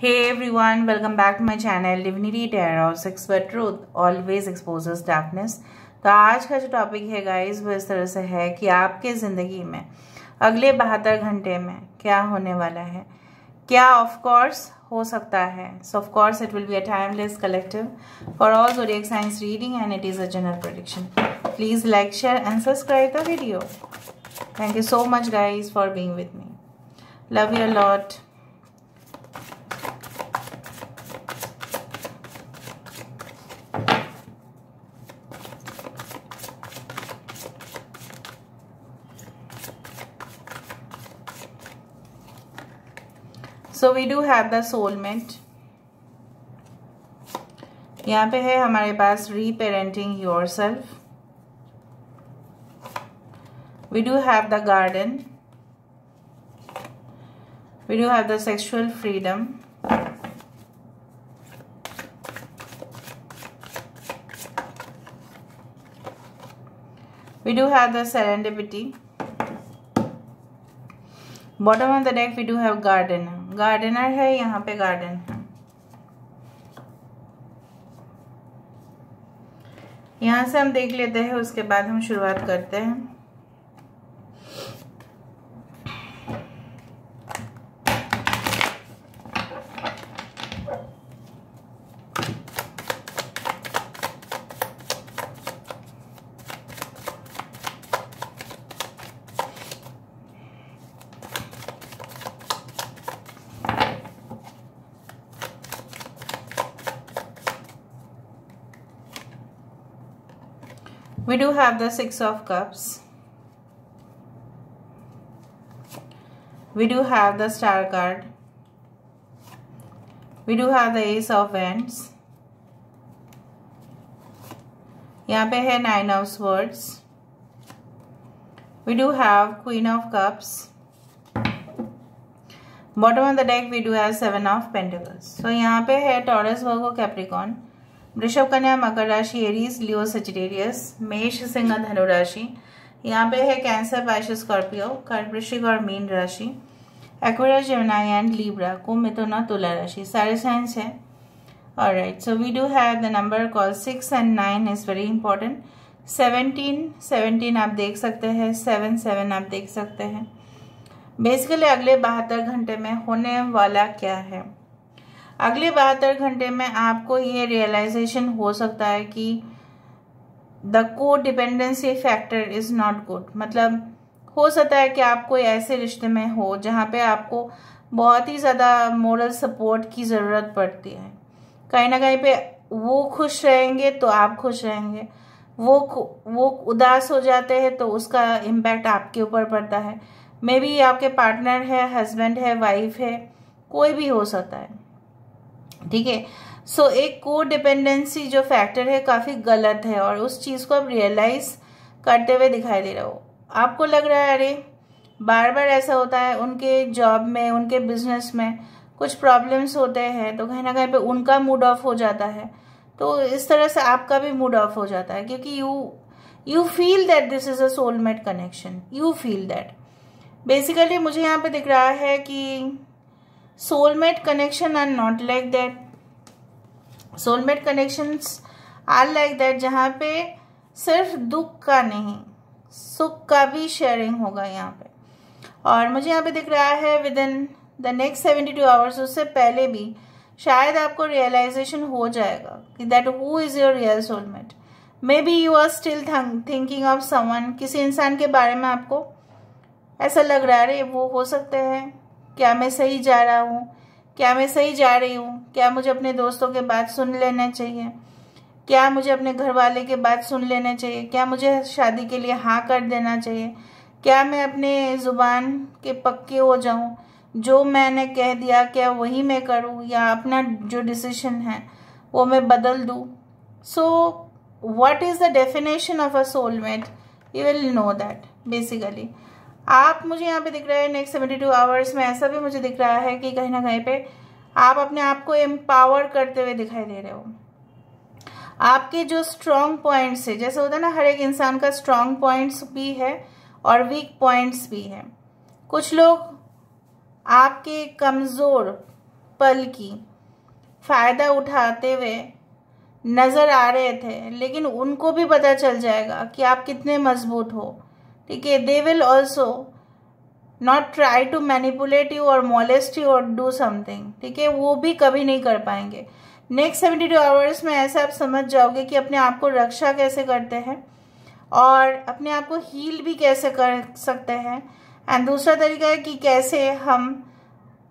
Hey everyone, welcome back to my channel Divinity Tarot Expert truth always expose darkness तो आज का जो topic है गाइज़ वो इस तरह से है कि आपके ज़िंदगी में अगले बहत्तर घंटे में क्या होने वाला है क्या ऑफकोर्स हो सकता है so of course it will be a timeless collective for all जो zodiac signs reading and it is a general prediction please like share and subscribe the video thank you so much guys for being with me love you a lot so we do have the soulmate यहाँ पे है हमारे पास reparenting yourself we do have the garden we do have the sexual freedom we do have the serendipity bottom of the deck we do have garden gardener है यहाँ पे garden है यहाँ से हम देख लेते हैं उसके बाद हम शुरुआत करते हैं we do have the six of cups we do have the star card we do have the ace of wands यहाँ पे है nine of swords we do have queen of cups bottom of the deck we do have seven of pentacles so यहाँ पे है Taurus Virgo Capricorn. वृषभ कन्या मकर राशि Aries Leo सचिटेरियस मेष सिंह धनुराशि यहाँ पे है कैंसर पैश स्कॉर्पियो कर्वृश्चिक और मीन राशि एक्वेरियस जमनाई एंड लिब्रा कुंभ मिथुना तुला राशि सारे साइंस है और right so we do have the number call six and nine is very important seventeen seventeen आप देख सकते हैं सेवन सेवन आप देख सकते हैं बेसिकली अगले बहत्तर घंटे में होने वाला क्या है अगले बहत्तर घंटे में आपको ये रियलाइजेशन हो सकता है कि द को dependency factor is not good मतलब हो सकता है कि आप कोई ऐसे रिश्ते में हो जहाँ पे आपको बहुत ही ज़्यादा मॉरल सपोर्ट की ज़रूरत पड़ती है कहीं ना कहीं पे वो खुश रहेंगे तो आप खुश रहेंगे वो वो उदास हो जाते हैं तो उसका इम्पैक्ट आपके ऊपर पड़ता है मे बी आपके पार्टनर है हस्बैंड है वाइफ है कोई भी हो सकता है ठीक है सो एक को डिपेंडेंसी जो फैक्टर है काफ़ी गलत है और उस चीज़ को आप रियलाइज़ करते हुए दिखाई दे रहे हो आपको लग रहा है अरे बार बार ऐसा होता है उनके जॉब में उनके बिजनेस में कुछ प्रॉब्लम्स होते हैं तो कहीं ना कहीं पे उनका मूड ऑफ हो जाता है तो इस तरह से आपका भी मूड ऑफ हो जाता है क्योंकि you you feel that this is a soulmate connection you feel that basically मुझे यहाँ पे दिख रहा है कि soulmate connection are not like that soulmate connections are like that जहाँ पे सिर्फ दुख का नहीं सुख का भी शेयरिंग होगा यहाँ पे और मुझे यहाँ पे दिख रहा है within the next seventy two hours उससे पहले भी शायद आपको रियलाइजेशन हो जाएगा कि that who is your real soulmate maybe you are still thinking of someone किसी इंसान के बारे में आपको ऐसा लग रहा है अरे वो हो सकते हैं क्या मैं सही जा रहा हूँ क्या मैं सही जा रही हूँ क्या मुझे अपने दोस्तों के बात सुन लेना चाहिए क्या मुझे अपने घर वाले के बात सुन लेना चाहिए क्या मुझे शादी के लिए हाँ कर देना चाहिए क्या मैं अपने ज़ुबान के पक्के हो जाऊँ जो मैंने कह दिया क्या वही मैं करूँ या अपना जो डिसीशन है वो मैं बदल दूँ so what is the definition of a soulmate you will know that basically आप मुझे यहाँ पे दिख रहा है नेक्स्ट सेवेंटी टू आवर्स में ऐसा भी मुझे दिख रहा है कि कहीं ना कहीं पे आप अपने आप को एम्पावर करते हुए दिखाई दे रहे हो आपके जो स्ट्रॉन्ग पॉइंट्स है जैसे होता है ना हर एक इंसान का स्ट्रॉन्ग पॉइंट्स भी है और वीक पॉइंट्स भी है कुछ लोग आपके कमज़ोर पल की फ़ायदा उठाते हुए नज़र आ रहे थे लेकिन उनको भी पता चल जाएगा कि आप कितने मजबूत हो ठीक है they will also not try to manipulate you और मोलेस्ट यू और डू समथिंग ठीक है वो भी कभी नहीं कर पाएंगे नेक्स्ट सेवेंटी टू आवर्स में ऐसा आप समझ जाओगे कि अपने आप को रक्षा कैसे करते हैं और अपने आप को हील भी कैसे कर सकते हैं एंड दूसरा तरीका है कि कैसे हम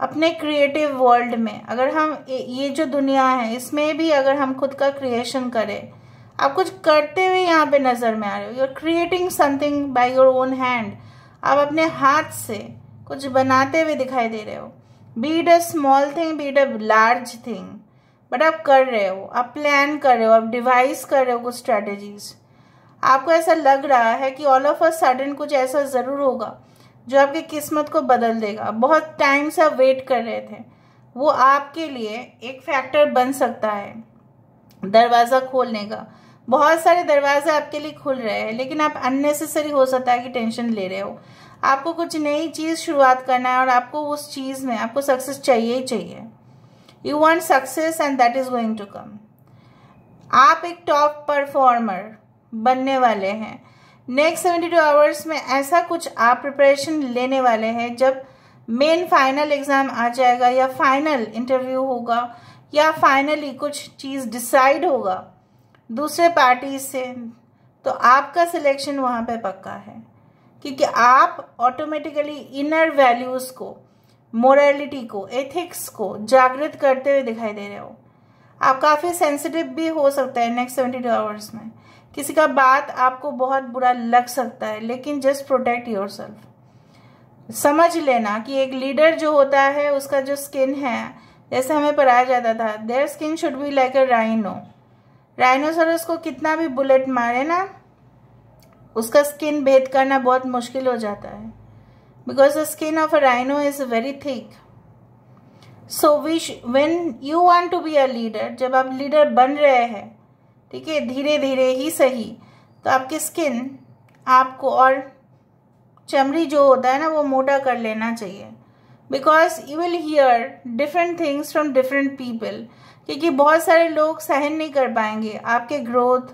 अपने क्रिएटिव वर्ल्ड में अगर हम ये जो दुनिया है इसमें भी अगर हम खुद का क्रिएशन करें आप कुछ करते हुए यहाँ पे नज़र में आ रहे हो you are creating something by your own hand आप अपने हाथ से कुछ बनाते हुए दिखाई दे रहे हो be it a small thing be it a large thing but आप कर रहे हो आप प्लान कर रहे हो आप डिवाइस कर रहे हो कुछ स्ट्रेटजीज आपको ऐसा लग रहा है कि ऑल ऑफ अ सडन कुछ ऐसा ज़रूर होगा जो आपकी किस्मत को बदल देगा बहुत टाइम से आप वेट कर रहे थे वो आपके लिए एक फैक्टर बन सकता है दरवाज़ा खोलने का बहुत सारे दरवाजे आपके लिए खुल रहे हैं लेकिन आप अननेसेसरी हो सकता है कि टेंशन ले रहे हो आपको कुछ नई चीज़ शुरुआत करना है और आपको उस चीज़ में आपको सक्सेस चाहिए ही चाहिए you want success and that is going to come आप एक टॉप परफॉर्मर बनने वाले हैं नेक्स्ट सेवेंटी टू आवर्स में ऐसा कुछ आप प्रिपरेशन लेने वाले हैं जब मेन फाइनल एग्ज़ाम आ जाएगा या फाइनल इंटरव्यू होगा या फाइनली कुछ चीज़ डिसाइड होगा दूसरे पार्टी से तो आपका सिलेक्शन वहाँ पे पक्का है क्योंकि आप ऑटोमेटिकली इनर वैल्यूज़ को मोरालिटी को एथिक्स को जागृत करते हुए दिखाई दे रहे हो आप काफ़ी सेंसिटिव भी हो सकता है नेक्स्ट सेवेंटी टू आवर्स में किसी का बात आपको बहुत बुरा लग सकता है लेकिन जस्ट प्रोटेक्ट योर सेल्फ समझ लेना कि एक लीडर जो होता है उसका जो स्किन है जैसे हमें पढ़ाया जाता था their skin should be like a rhino rhinoceros को कितना भी बुलेट मारे ना उसका स्किन भेद करना बहुत मुश्किल हो जाता है because the skin of a rhino is very thick so which when you want to be a leader जब आप लीडर बन रहे हैं ठीक है धीरे धीरे ही सही तो आपकी स्किन आपको और चमड़ी जो होता है ना वो मोटा कर लेना चाहिए because you will hear different things from different people क्योंकि बहुत सारे लोग सहन नहीं कर पाएंगे आपके ग्रोथ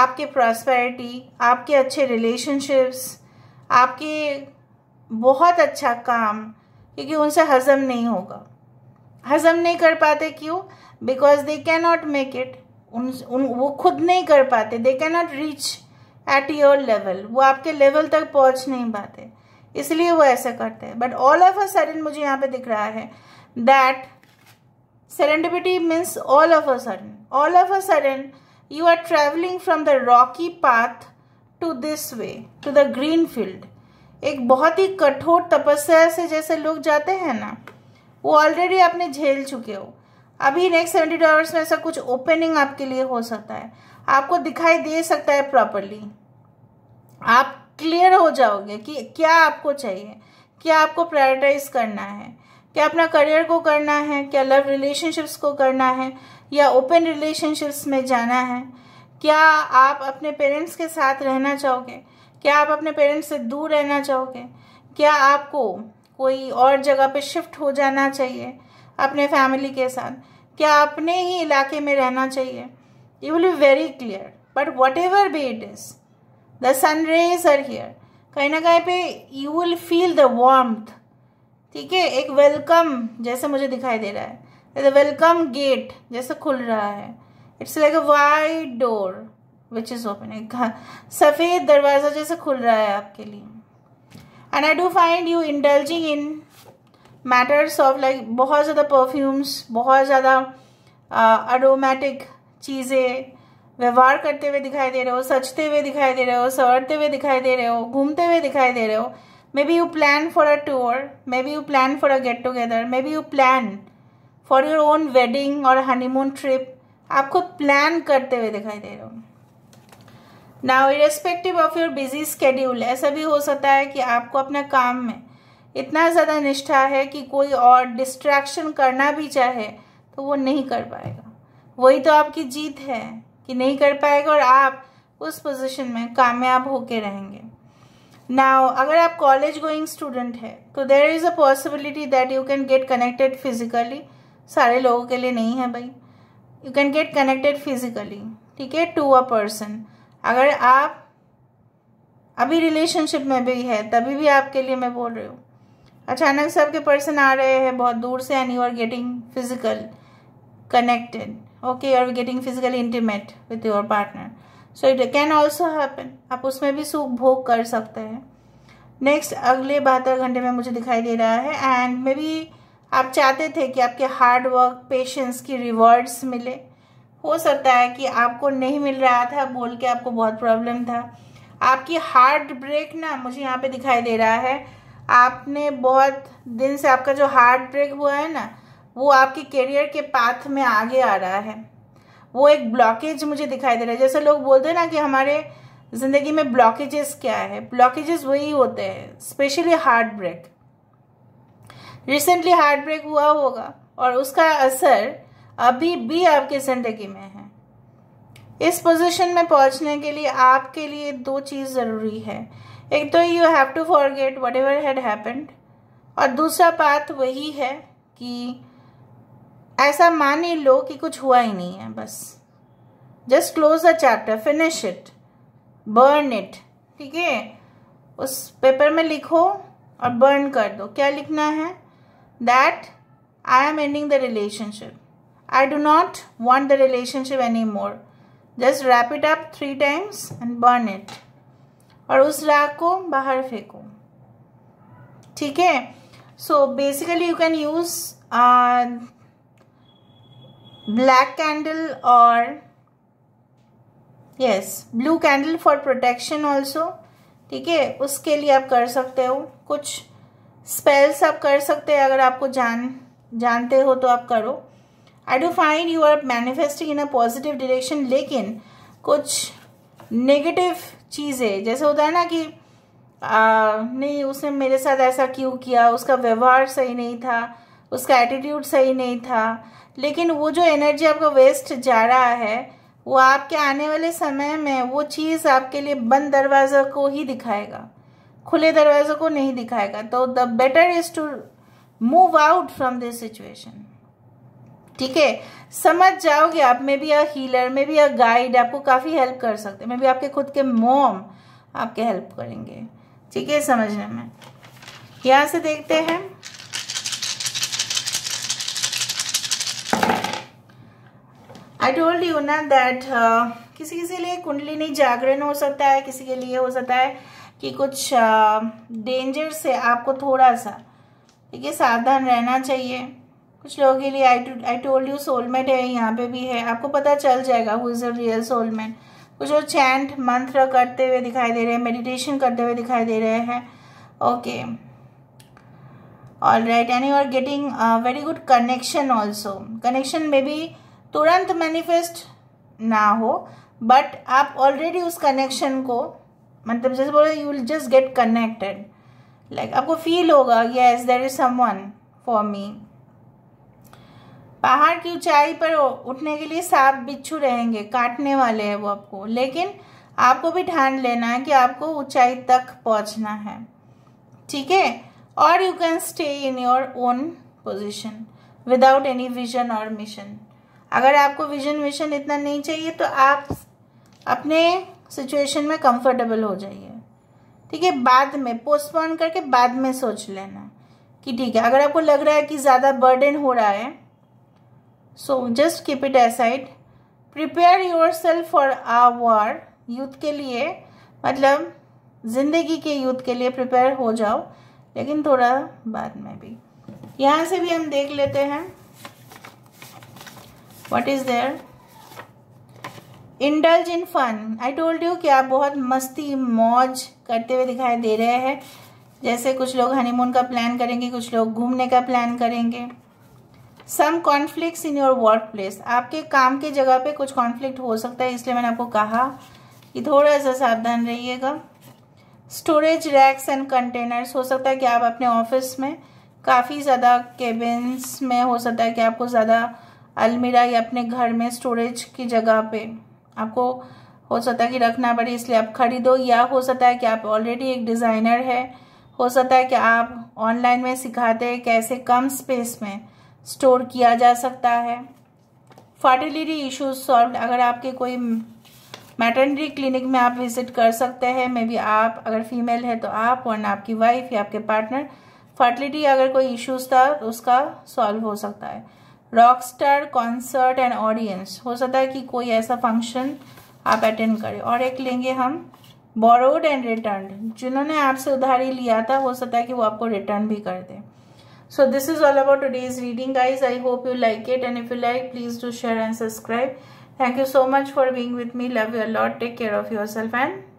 आपके प्रॉस्पेरिटी आपके अच्छे रिलेशनशिप्स आपके बहुत अच्छा काम क्योंकि उनसे हजम नहीं होगा हजम नहीं कर पाते क्यों because they can not make it उन उन वो खुद नहीं कर पाते they can not reach at your level वो आपके लेवल तक पहुंच नहीं पाते इसलिए वो ऐसा करते हैं but all of a sudden मुझे यहाँ पे दिख रहा है that serendipity means all of a sudden all of a sudden you are travelling from the rocky path to this way to the green field एक बहुत ही कठोर तपस्या से जैसे लोग जाते हैं ना वो ऑलरेडी आपने झेल चुके हो अभी नेक्स्ट सेवेंटी टू आवर्स में ऐसा कुछ ओपनिंग आपके लिए हो सकता है आपको दिखाई दे सकता है प्रॉपरली आप क्लियर हो जाओगे कि क्या आपको चाहिए क्या आपको प्रायोरिटाइज करना है क्या अपना करियर को करना है क्या लव रिलेशनशिप्स को करना है या ओपन रिलेशनशिप्स में जाना है क्या आप अपने पेरेंट्स के साथ रहना चाहोगे क्या आप अपने पेरेंट्स से दूर रहना चाहोगे क्या आपको कोई और जगह पे शिफ्ट हो जाना चाहिए अपने फैमिली के साथ क्या अपने ही इलाके में रहना चाहिए you will be very clear but whatever be it is the sun rays are here कहीं ना कहीं पे you will feel the warm ठीक है एक वेलकम जैसे मुझे दिखाई दे रहा है द वेलकम गेट जैसे खुल रहा है it's like a wide door which is open एक सफ़ेद दरवाज़ा जैसे खुल रहा है आपके लिए and I do find you indulging in matters of like बहुत ज़्यादा परफ्यूम्स बहुत ज़्यादा अरोमेटिक uh, चीज़ें व्यवहार करते हुए दिखाई दे रहे हो सचते हुए दिखाई दे रहे हो सवरते हुए दिखाई दे रहे हो घूमते हुए दिखाई दे रहे हो maybe you plan for a tour maybe you plan for a get together maybe you plan for your own wedding और हनीमून ट्रिप आप खुद प्लान करते हुए दिखाई दे रहे हो now irrespective of your busy schedule ऐसा भी हो सकता है कि आपको अपना काम में इतना ज़्यादा निष्ठा है कि कोई और डिस्ट्रैक्शन करना भी चाहे तो वो नहीं कर पाएगा वही तो आपकी जीत है कि नहीं कर पाएगा और आप उस पोजीशन में कामयाब होके रहेंगे नाउ अगर आप कॉलेज गोइंग स्टूडेंट है तो there is a possibility that you can get connected physically सारे लोगों के लिए नहीं है भाई you can get connected physically ठीक है टू अ पर्सन अगर आप अभी रिलेशनशिप में भी है तभी भी आपके लिए मैं बोल रही हूँ अचानक से आपके पर्सन आ रहे हैं बहुत दूर से and you are getting physical connected okay you are getting physically intimate with your partner so it can also happen आप उसमें भी सुख भोग कर सकते हैं नेक्स्ट अगले बहत्तर घंटे में मुझे दिखाई दे रहा है एंड मे बी आप चाहते थे कि आपके हार्ड वर्क पेशेंस की रिवॉर्ड्स मिले हो सकता है कि आपको नहीं मिल रहा था बोल के आपको बहुत प्रॉब्लम था आपकी हार्ट ब्रेक ना मुझे यहाँ पे दिखाई दे रहा है आपने बहुत दिन से आपका जो हार्ट ब्रेक हुआ है ना वो आपके करियर के पाथ में आगे आ रहा है वो एक ब्लॉकेज मुझे दिखाई दे रहा है जैसे लोग बोलते हैं ना कि हमारे ज़िंदगी में ब्लॉकेजेस क्या है ब्लॉकेजेस वही होते हैं specially heartbreak recently heartbreak हुआ होगा और उसका असर अभी भी आपकी ज़िंदगी में है इस पोजीशन में पहुंचने के लिए आपके लिए दो चीज़ ज़रूरी है एक तो you have to forget whatever had happened और दूसरा बात वही है कि ऐसा मान ही लो कि कुछ हुआ ही नहीं है बस just close the chapter finish it burn it ठीक है उस पेपर में लिखो और बर्न कर दो क्या लिखना है that I am ending the relationship I do not want the relationship any more just wrap it up three times and burn it और उस राग को बाहर फेंको ठीक है so basically you can use black candle और yes blue candle for protection also ठीक है उसके लिए आप कर सकते हो कुछ स्पेल्स आप कर सकते हैं अगर आपको जान जानते हो तो आप करो I do find you are manifesting in a positive direction लेकिन कुछ नेगेटिव चीज़ें जैसे होता है ना कि आ, नहीं उसने मेरे साथ ऐसा क्यों किया उसका व्यवहार सही नहीं था उसका एटीट्यूड सही नहीं था लेकिन वो जो एनर्जी आपका वेस्ट जा रहा है वो आपके आने वाले समय में वो चीज़ आपके लिए बंद दरवाज़ा को ही दिखाएगा खुले दरवाज़े को नहीं दिखाएगा तो the better is to move out from this situation ठीक है समझ जाओगे आप maybe a healer maybe a guide आपको काफ़ी हेल्प कर सकते हैं मे बी आपके खुद के मोम आपके हेल्प करेंगे ठीक है समझने में यहाँ से देखते हैं आई टोल्ड यू ना दैट uh, किसी किसी लिए कुंडली नहीं जागरण हो सकता है किसी के लिए हो सकता है कि कुछ डेंजर uh, से आपको थोड़ा सा ठीक है सावधान रहना चाहिए कुछ लोगों के लिए I I told you soulmate है यहाँ पे भी है आपको पता चल जाएगा who is a real soulmate कुछ लोग चैंट मंत्र करते हुए दिखाई दे रहे हैं मेडिटेशन करते हुए दिखाई दे रहे हैं okay all right and you are getting very good connection also connection में भी तुरंत मैनिफेस्ट ना हो बट आप ऑलरेडी उस कनेक्शन को मतलब जैसे बोलो you will just get connected like आपको फील होगा yes there is someone for me पहाड़ की ऊंचाई पर उठने के लिए सांप बिच्छू रहेंगे काटने वाले हैं वो आपको लेकिन आपको भी ठान लेना है कि आपको ऊंचाई तक पहुंचना है ठीक है और you can stay in your own position without any vision और मिशन अगर आपको विजन विशन इतना नहीं चाहिए तो आप अपने सिचुएशन में कंफर्टेबल हो जाइए ठीक है बाद में पोस्टपोन करके बाद में सोच लेना कि ठीक है अगर आपको लग रहा है कि ज़्यादा बर्डन हो रहा है so just keep it aside prepare yourself for a war youth के लिए मतलब ज़िंदगी के यूथ के लिए प्रिपेयर हो जाओ लेकिन थोड़ा बाद में भी यहाँ से भी हम देख लेते हैं what is there indulge in fun I told you कि आप बहुत मस्ती मौज करते हुए दिखाई दे रहे हैं जैसे कुछ लोग हनीमून का प्लान करेंगे कुछ लोग घूमने का प्लान करेंगे some conflict in your workplace आपके काम के जगह पे कुछ कॉन्फ्लिक्ट हो सकता है इसलिए मैंने आपको कहा कि थोड़ा सा सावधान रहिएगा स्टोरेज रैक्स एंड कंटेनर्स हो सकता है कि आप अपने ऑफिस में काफ़ी ज़्यादा केबिन्स में हो सकता है कि आपको ज़्यादा अलमीरा या अपने घर में स्टोरेज की जगह पे आपको हो सकता है कि रखना पड़े इसलिए आप खरीदो या हो सकता है कि आप ऑलरेडी एक डिज़ाइनर है हो सकता है कि आप ऑनलाइन में सिखाते हैं कैसे कम स्पेस में स्टोर किया जा सकता है फर्टिलिटी इश्यूज सॉल्व अगर आपके कोई मैटरनरी क्लिनिक में आप विजिट कर सकते हैं मे बी आप अगर फीमेल है तो आप और आपकी वाइफ या आपके पार्टनर फर्टिलिटी अगर कोई इश्यूज था तो उसका सॉल्व हो सकता है rock star concert and audience हो सकता है कि कोई ऐसा फंक्शन आप अटेंड करें और एक लेंगे हम बोरोड एंड रिटर्न जिन्होंने आपसे उधारी लिया था हो सकता है कि वो आपको रिटर्न भी कर दें so this is all about two days reading guys I hope you like it and if you like please do share and subscribe thank you so much for being with me love your lot take care of yourself and